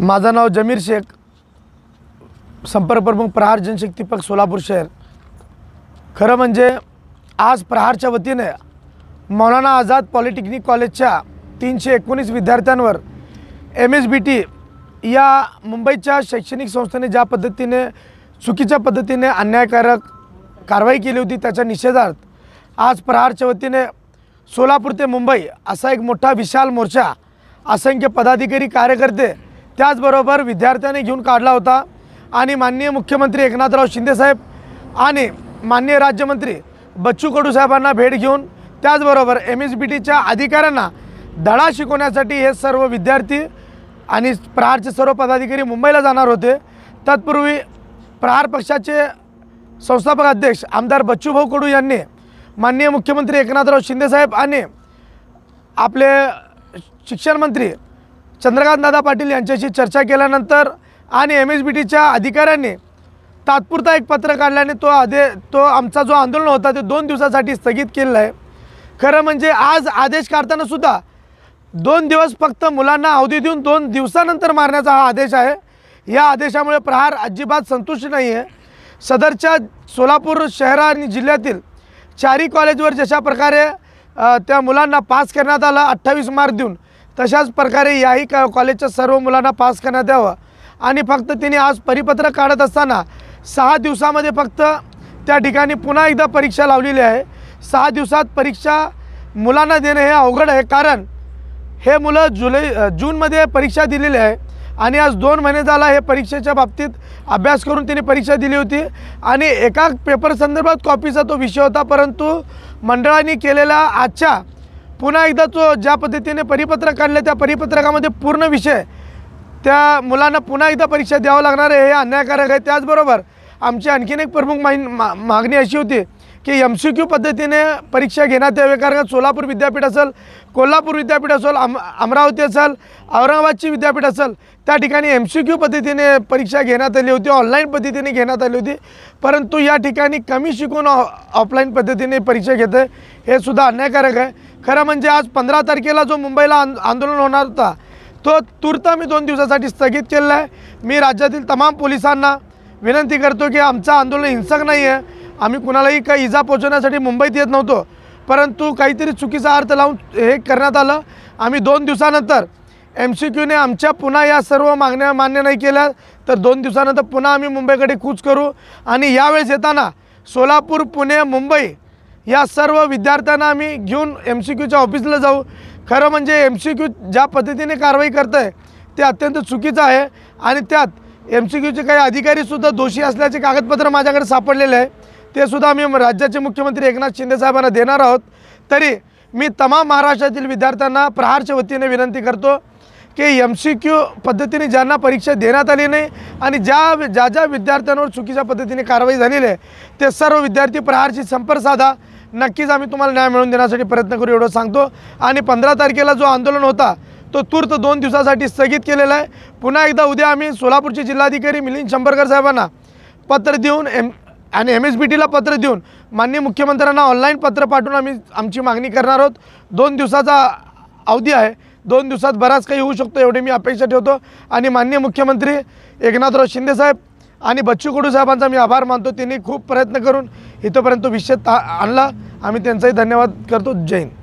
माझं नाव जमीर शेख संपर्क प्रमुख प्रहार जनशक्ती पक्ष सोलापूर शहर खरं म्हणजे आज प्रहारच्या वतीने मौलाना आझाद पॉलिटेक्निक कॉलेजच्या तीनशे एकोणीस विद्यार्थ्यांवर एम एस बी टी या मुंबईच्या शैक्षणिक संस्थेने ज्या पद्धतीने चुकीच्या पद्धतीने अन्यायकारक कारवाई केली होती त्याच्या निषेधार्थ आज प्रहारच्या वतीने सोलापूर ते मुंबई असा एक मोठा विशाल मोर्चा असंख्य पदाधिकारी कार्यकर्ते त्याचबरोबर विद्यार्थ्यांनी घेऊन काढला होता आणि माननीय मुख्यमंत्री एकनाथराव शिंदेसाहेब आणि माननीय राज्यमंत्री बच्चू कडू साहेबांना भेट घेऊन त्याचबरोबर एम एस बी टीच्या अधिकाऱ्यांना धडा शिकवण्यासाठी हे सर्व विद्यार्थी आणि प्रहारचे सर्व पदाधिकारी मुंबईला जाणार होते तत्पूर्वी प्रहार पक्षाचे संस्थापक अध्यक्ष आमदार बच्चूभाऊ कडू यांनी माननीय मुख्यमंत्री एकनाथराव शिंदेसाहेब आणि आपले शिक्षण मंत्री चंद्रकांत दादा पाटील यांच्याशी चर्चा केल्यानंतर आणि एम एस बी टीच्या अधिकाऱ्यांनी तात्पुरता एक पत्र काढल्याने तो आदे तो आमचा जो आंदोलन होता ते दोन दिवसासाठी स्थगित केलेलं आहे खरं म्हणजे आज आदेश काढतानासुद्धा दोन दिवस फक्त मुलांना अवधी देऊन दोन दिवसानंतर मारण्याचा हा आदेश आहे या आदेशामुळे प्रहार अजिबात संतुष्ट नाही आहे सदरच्या सोलापूर शहरा आणि जिल्ह्यातील चारी कॉलेजवर जशा प्रकारे त्या मुलांना पास करण्यात आलं अठ्ठावीस मार्क देऊन तशाच प्रकारे याही का कॉलेजच्या सर्व मुलांना पास करण्यात यावं आणि फक्त तिने आज परिपत्रक काढत असताना सहा दिवसामध्ये फक्त त्या ठिकाणी पुन्हा एकदा परीक्षा लावलेली आहे सहा दिवसात परीक्षा मुलांना देणं हे अवघड आहे कारण हे मुलं जुलै जूनमध्ये परीक्षा दिलेली आहे आणि आज दोन महिने झाला हे परीक्षेच्या बाबतीत अभ्यास करून तिने परीक्षा दिली होती आणि एका पेपर संदर्भात कॉपीचा तो विषय होता परंतु मंडळाने केलेला आजच्या पुन्हा एकदा तो ज्या पद्धतीने परिपत्रक काढले त्या परिपत्रकामध्ये पूर्ण विषय त्या मुलांना पुन्हा एकदा परीक्षा द्यावं लागणार आहे हे अन्यायकारक आहे त्याचबरोबर आमची आणखीन एक प्रमुख मा मागणी अशी होती की एम सी क्यू पद्धतीने परीक्षा घेण्यात यावी कारण सोलापूर विद्यापीठ असेल कोल्हापूर विद्यापीठ असेल अम अमरावती असेल औरंगाबादची विद्यापीठ असेल त्या ठिकाणी एम सी क्यू पद्धतीने परीक्षा घेण्यात आली होती ऑनलाईन पद्धतीने घेण्यात आली होती परंतु या ठिकाणी कमी शिकून ऑ ऑफलाईन पद्धतीने परीक्षा आहे हे सुद्धा अन्यायकारक आहे खरं म्हणजे आज पंधरा तारखेला जो मुंबईला आंदोलन होणार होता तो तूर्त मी दोन दिवसासाठी स्थगित केलेला आहे मी राज्यातील तमाम पोलिसांना विनंती करतो की आमचं आंदोलन हिंसक नाही आहे आम्ही कुणालाही काही इजा पोचवण्यासाठी मुंबईत येत नव्हतो परंतु काहीतरी चुकीचा अर्थ लावून हे करण्यात आलं आम्ही दोन दिवसानंतर एम सी क्यूने आमच्या पुन्हा या सर्व मागण्या मान्य नाही केल्या तर दोन दिवसानंतर पुन्हा आम्ही मुंबईकडे कूच करू आणि यावेळेस येताना सोलापूर पुणे मुंबई या सर्व विद्यार्थ्यांना आम्ही घेऊन एम सी क्यूच्या ऑफिसला जाऊ खरं म्हणजे एम सी क्यू ज्या पद्धतीने कारवाई करतं आहे ते अत्यंत चुकीचं आहे आणि त्यात एम सी क्यूचे काही अधिकारीसुद्धा दोषी असल्याचे कागदपत्र माझ्याकडे सापडलेले आहे ते सुद्धा आम्ही राज्याचे मुख्यमंत्री एकनाथ शिंदेसाहेबांना देणार आहोत तरी मी तमाम महाराष्ट्रातील विद्यार्थ्यांना प्रहारच्या वतीने विनंती करतो की एम सी क्यू पद्धतीने ज्यांना परीक्षा देण्यात आली नाही आणि ज्या ज्या ज्या विद्यार्थ्यांवर चुकीच्या पद्धतीने कारवाई झालेली आहे ते सर्व विद्यार्थी प्रहारशी संपर्क साधा नक्कीच आम्ही तुम्हाला न्याय मिळवून देण्यासाठी प्रयत्न करू एवढं सांगतो आणि पंधरा तारखेला जो आंदोलन होता तो तूर्त दोन दिवसासाठी स्थगित केलेला आहे पुन्हा एकदा उद्या आम्ही सोलापूरचे जिल्हाधिकारी मिलिंद शंभरकर साहेबांना पत्र देऊन एम आणि एम एस बी टीला पत्र देऊन माननीय मुख्यमंत्र्यांना ऑनलाईन पत्र पाठवून आम्ही आमची मागणी करणार आहोत दोन दिवसाचा अवधी आहे दोन दिवसात बराच काही होऊ शकतो एवढी मी अपेक्षा ठेवतो आणि माननीय मुख्यमंत्री एकनाथराव शिंदेसाहेब आणि बच्चू कडू साहेबांचा मी आभार मानतो त्यांनी खूप प्रयत्न करून इथंपर्यंत विषय आणला आम्ही त्यांचाही धन्यवाद करतो जय